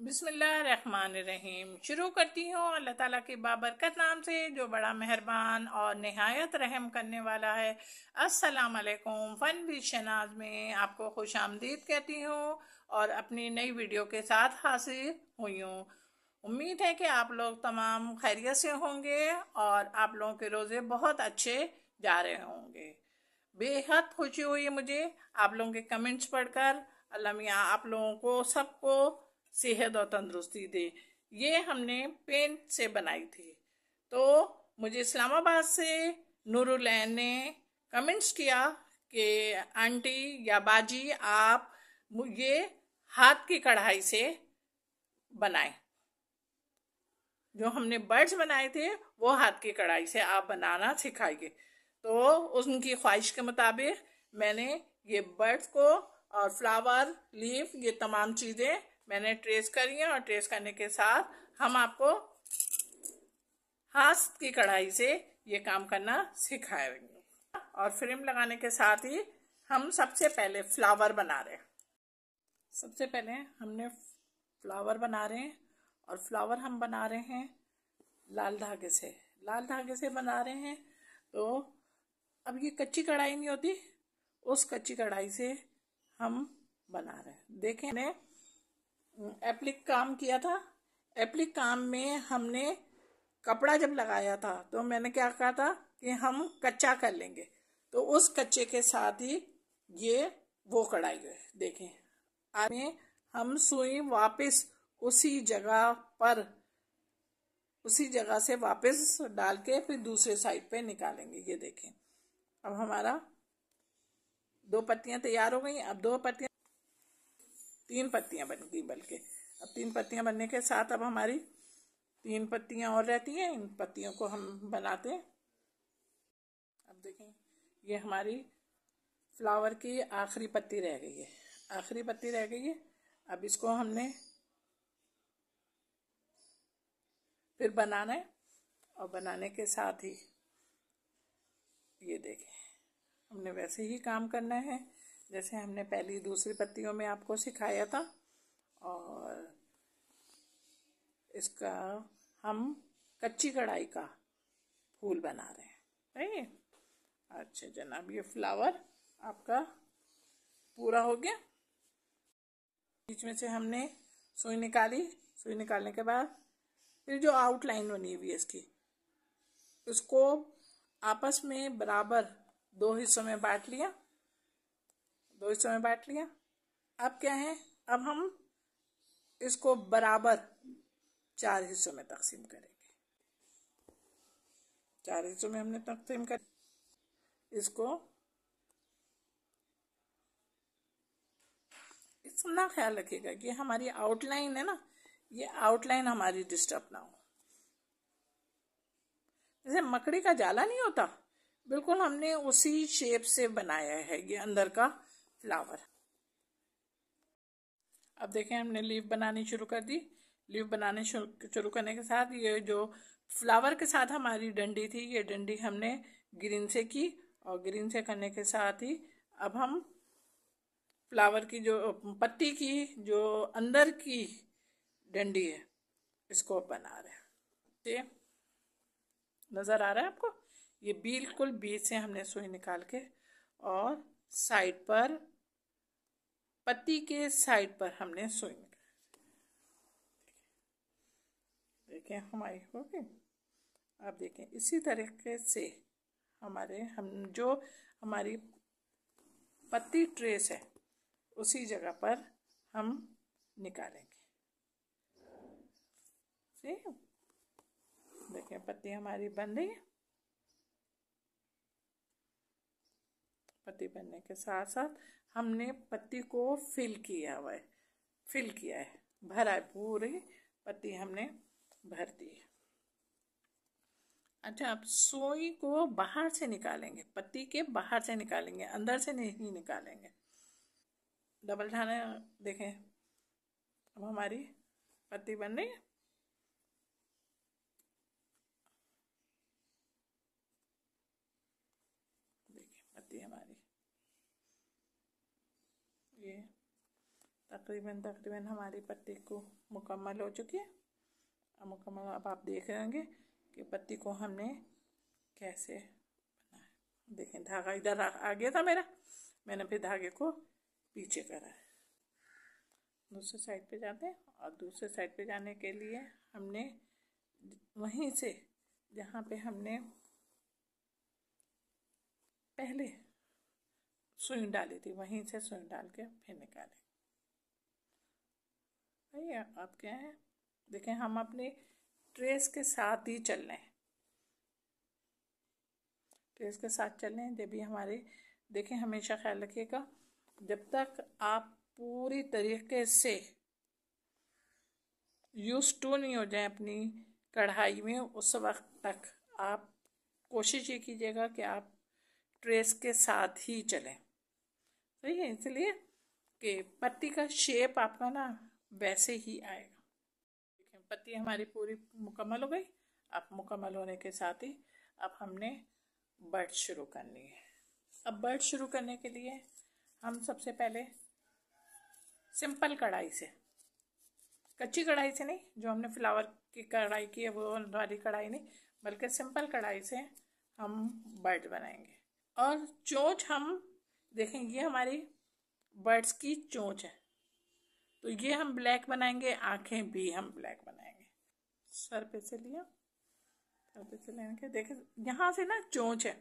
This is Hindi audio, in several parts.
बिसमीम शुरू करती हूँ अल्लाह ताला के बाबरकत नाम से जो बड़ा मेहरबान और नहायत रहम करने वाला है अस्सलाम वालेकुम फन भी शनाज में आपको खुश आमदीद कहती हूँ और अपनी नई वीडियो के साथ हाजिर हुई हूँ उम्मीद है कि आप लोग तमाम खैरियत से होंगे और आप लोगों के रोज़े बहुत अच्छे जा रहे होंगे बेहद खुशी हुई मुझे आप लोगों के कमेंट्स पढ़कर अल्लाह मियाँ आप लोगों को सबको सेहत और तंदुरुस्ती दे ये हमने पेंट से बनाई थी तो मुझे इस्लामाबाद से नूरुलैन ने कमेंट्स किया कि आंटी या बाजी आप ये हाथ की कढ़ाई से बनाएं जो हमने बर्ड्स बनाए थे वो हाथ की कढ़ाई से आप बनाना सिखाइए तो उनकी ख्वाहिश के मुताबिक मैंने ये बर्ड्स को और फ्लावर लीफ ये तमाम चीज़ें मैंने ट्रेस करी है और ट्रेस करने के साथ हम आपको हाथ की कढ़ाई से ये काम करना सिखाएंगे और फ्रेम लगाने के साथ ही हम सबसे पहले फ्लावर बना रहे हैं सबसे पहले हमने फ्लावर बना रहे हैं और फ्लावर हम बना रहे हैं लाल धागे से लाल धागे से बना रहे हैं तो अब ये कच्ची कढ़ाई नहीं होती उस कच्ची कढ़ाई से हम बना रहे हैं देखें एप्लिक काम किया था एप्लिक काम में हमने कपड़ा जब लगाया था तो मैंने क्या कहा था कि हम कच्चा कर लेंगे तो उस कच्चे के साथ ही ये वो कढ़ाई गए देखें आज हम सुई वापस उसी जगह पर उसी जगह से वापस डाल के फिर दूसरे साइड पे निकालेंगे ये देखें अब हमारा दो पत्तियां तैयार हो गई अब दो पत्तियां तीन पत्तियाँ बन गई बल्कि अब तीन पत्तियाँ बनने के साथ अब हमारी तीन पत्तियाँ और रहती हैं इन पत्तियों को हम बनाते हैं अब देखें ये हमारी फ्लावर की आखिरी पत्ती रह गई है आखिरी पत्ती रह गई है अब इसको हमने फिर बनाना है और बनाने के साथ ही ये देखें हमने वैसे ही काम करना है जैसे हमने पहली दूसरी पत्तियों में आपको सिखाया था और इसका हम कच्ची कढ़ाई का फूल बना रहे हैं राइट अच्छा जनाब ये फ्लावर आपका पूरा हो गया बीच में से हमने सुई निकाली सुई निकालने के बाद फिर जो आउटलाइन बनी हुई है इसकी उसको आपस में बराबर दो हिस्सों में बांट लिया दो हिस्सों में बांट लिया अब क्या है अब हम इसको बराबर चार हिस्सों में तकसीम करेंगे चार हिस्सों में हमने तकसीम कर इसको इतना ख्याल रखिएगा कि हमारी आउटलाइन है ना ये आउटलाइन हमारी डिस्टर्ब ना हो जैसे मकड़ी का जाला नहीं होता बिल्कुल हमने उसी शेप से बनाया है ये अंदर का फ्लावर अब देखें हमने लीव बनानी शुरू कर दी लीव बनाने शुरू करने के साथ ये जो फ्लावर के साथ हमारी डंडी थी ये डंडी हमने ग्रीन से की और ग्रीन से करने के साथ ही अब हम फ्लावर की जो पत्ती की जो अंदर की डंडी है इसको बना रहे हैं नज़र आ रहा है आपको ये बिल्कुल बीच से हमने सुई निकाल के और साइड पर पत्ती के साइड पर हमने सुई देखें हमारी हो गई अब देखें इसी तरीके से हमारे हम जो हमारी पत्ती ट्रेस है उसी जगह पर हम निकालेंगे ठीक देखें पत्ती हमारी बन रही है पत्ती बनने के साथ साथ हमने पत्ती को फिल किया हुआ है फिल किया है भरा है पूरी पत्ती हमने भर दी है अच्छा अब सोई को बाहर से निकालेंगे पत्ती के बाहर से निकालेंगे अंदर से नहीं निकालेंगे डबल छाना देखें अब हमारी पत्ती बन रही है तकरीबन तकरीबन हमारी पत्ती को मुकम्मल हो चुकी है अब मुकम्मल अब आप देख रहे होंगे कि पत्ती को हमने कैसे बनाया देखें धागा इधर आ गया था मेरा मैंने फिर धागे को पीछे करा है दूसरे साइड पे जाते हैं और दूसरे साइड पे जाने के लिए हमने वहीं से जहाँ पे हमने पहले सुई डाली थी वहीं से सुई डाल के फिर निकाले आइए आप क्या हैं देखें हम अपने ट्रेस के साथ ही चल रहे हैं ट्रेस के साथ चल रहे हैं जब भी हमारे देखें हमेशा ख्याल रखिएगा जब तक आप पूरी तरीके से यूज टू नहीं हो जाए अपनी कढ़ाई में उस वक्त तक आप कोशिश ये कीजिएगा कि आप ट्रेस के साथ ही चलें सही है इसलिए कि पत्ती का शेप आपका ना वैसे ही आएगा पत्ती हमारी पूरी मुकम्मल हो गई अब मुकम्मल होने के साथ ही अब हमने बर्ड शुरू करनी है अब बर्ड शुरू करने के लिए हम सबसे पहले सिंपल कढ़ाई से कच्ची कढ़ाई से नहीं जो हमने फ्लावर की कढ़ाई की है वो वाली कढ़ाई नहीं बल्कि सिंपल कढ़ाई से हम बर्ड बनाएंगे और चोंच हम देखेंगे हमारी बर्ड्स की चोंच है तो ये हम ब्लैक बनाएंगे आंखें भी हम ब्लैक बनाएंगे सर पे से लिया सर पे से लेने के देखे यहाँ से ना चोंच है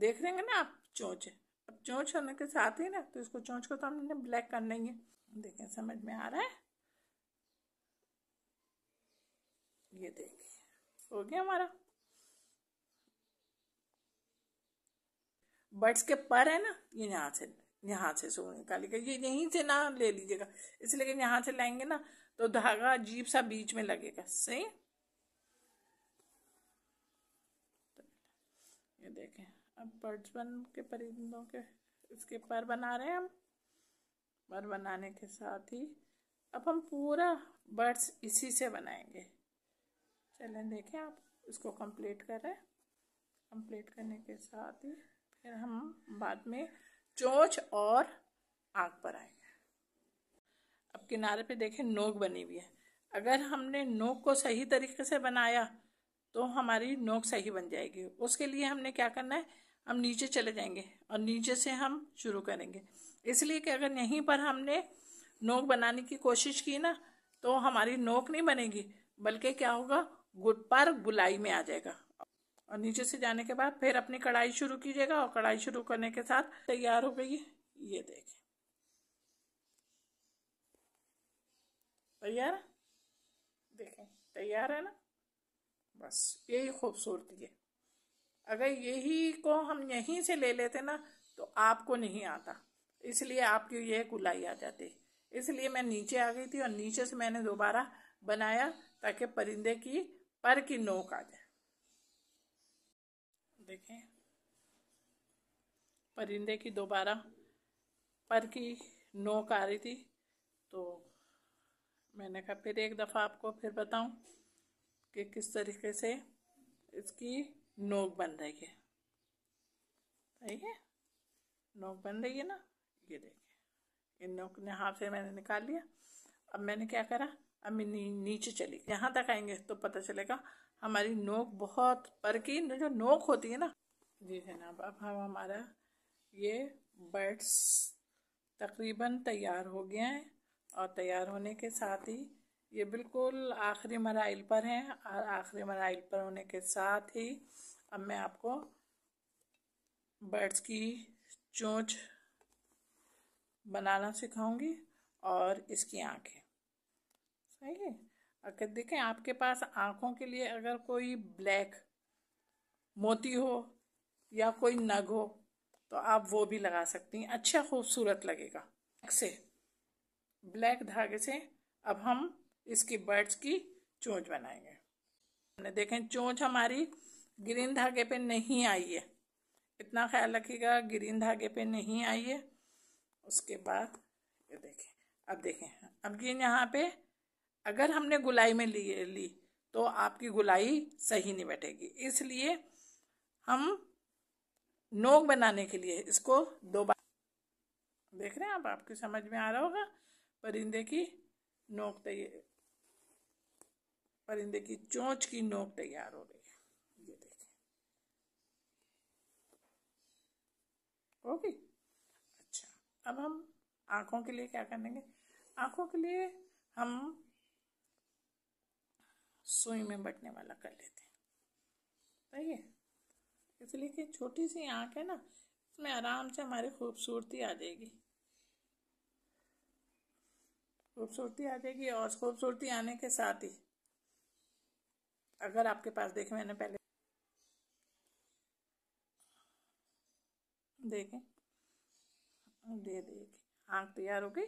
देख रहे ना आप चोंच है अब चोंच होने के साथ ही ना तो इसको चोंच को तो हमने ब्लैक कर लेंगे देखें समझ में आ रहा है ये देखिए हो गया हमारा बर्ड्स के पर है ना ये यहाँ से यहाँ से सो निकाली ये यहीं से ना ले लीजिएगा इसलिए कि यहाँ से लाएंगे ना तो धागा अजीब सा बीच में लगेगा सही ये देखें अब बर्ड्स बन के परिंदों के इसके पर बना रहे हैं हम पर बनाने के साथ ही अब हम पूरा बर्ड्स इसी से बनाएंगे चलें देखें आप इसको कंप्लीट करें कंप्लीट करने के साथ ही फिर हम बाद में चोंच और आंख पर आएंगे अब किनारे पे देखें नोक बनी हुई है अगर हमने नोक को सही तरीके से बनाया तो हमारी नोक सही बन जाएगी उसके लिए हमने क्या करना है हम नीचे चले जाएंगे और नीचे से हम शुरू करेंगे इसलिए कि अगर यहीं पर हमने नोक बनाने की कोशिश की ना तो हमारी नोक नहीं बनेगी बल्कि क्या होगा गुट पर गुलाई में आ जाएगा और नीचे से जाने के बाद फिर अपनी कढ़ाई शुरू कीजिएगा और कढ़ाई शुरू करने के साथ तैयार हो गई ये देखें तैयार देखें तैयार है ना बस यही खूबसूरती है अगर यही को हम यहीं से ले लेते ना तो आपको नहीं आता इसलिए आपकी ये गुलाई आ जाती इसलिए मैं नीचे आ गई थी और नीचे से मैंने दोबारा बनाया ताकि परिंदे की पर की नोक आ जाए देखें परिंदे की दोबारा पर की नोक आ रही थी तो मैंने कहा फिर एक दफ़ा आपको फिर बताऊं कि किस तरीके से इसकी नोक बन रही है सही है नोक बन रही है ना ये देखिए इन नोक ने हाफ से मैंने निकाल लिया अब मैंने क्या करा अब मैं नी, नीचे चली यहाँ तक आएंगे तो पता चलेगा हमारी नोक बहुत पर की जो नोक होती है ना जी जनाब अब हम हमारा ये बर्ड्स तकरीबन तैयार हो गए हैं और तैयार होने के साथ ही ये बिल्कुल आखिरी मराइल पर हैं और आखिरी मराइल पर होने के साथ ही अब मैं आपको बर्ड्स की चोंच बनाना सिखाऊंगी और इसकी आंखें सही है अगर देखें आपके पास आँखों के लिए अगर कोई ब्लैक मोती हो या कोई नग हो तो आप वो भी लगा सकती हैं अच्छा खूबसूरत लगेगा से ब्लैक धागे से अब हम इसकी बर्ड्स की चोंच बनाएंगे देखें चोंच हमारी ग्रीन धागे पे नहीं आई है इतना ख्याल रखिएगा ग्रीन धागे पे नहीं आई है उसके बाद ये देखें अब देखें अब ये यहाँ पे अगर हमने गुलाई में लिए ली तो आपकी गुलाई सही नहीं बैठेगी इसलिए हम नोक बनाने के लिए इसको दो बार देख रहे हैं आप आपके समझ में आ रहा होगा परिंदे की नोक तैयार परिंदे की चोंच की नोक तैयार हो रही है ये देखें ओके अच्छा अब हम आँखों के लिए क्या करेंगे आँखों के लिए हम सुई में बटने वाला कर लेते हैं सही इसलिए कि छोटी सी आँख है ना इसमें आराम से हमारी खूबसूरती आ जाएगी खूबसूरती आ जाएगी और खूबसूरती आने के साथ ही अगर आपके पास देखें मैंने पहले देखें दे देगी आँख तैयार हो गई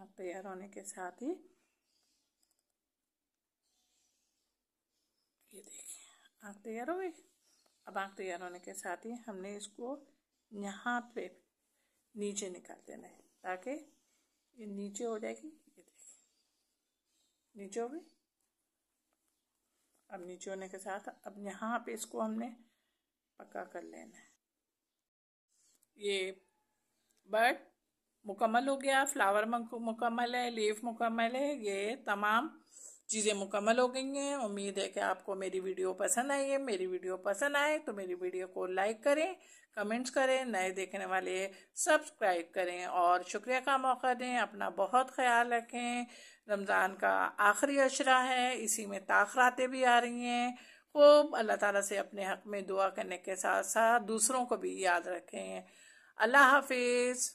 आँख तैयार होने के साथ ही आँख तैयार हो गई अब आँख तैयार होने के साथ ही हमने इसको यहाँ पे नीचे निकाल देना है ताकि ये नीचे हो जाएगी ये देखिए नीचे हो गई अब नीचे होने के साथ अब यहाँ पे इसको हमने पक्का कर लेना है ये बर्ड मुकम्मल हो गया फ्लावर मुकम्मल है लीफ मुकम्मल है ये तमाम चीज़ें मुकम्मल हो गई हैं उम्मीद है कि आपको मेरी वीडियो पसंद आई है मेरी वीडियो पसंद आए तो मेरी वीडियो को लाइक करें कमेंट्स करें नए देखने वाले सब्सक्राइब करें और शुक्रिया का मौका दें अपना बहुत ख्याल रखें रमज़ान का आखिरी अशरा है इसी में ताखरातें भी आ रही हैं खूब अल्लाह ताला से अपने हक में दुआ करने के साथ साथ दूसरों को भी याद रखें अल्लाह हाफिज़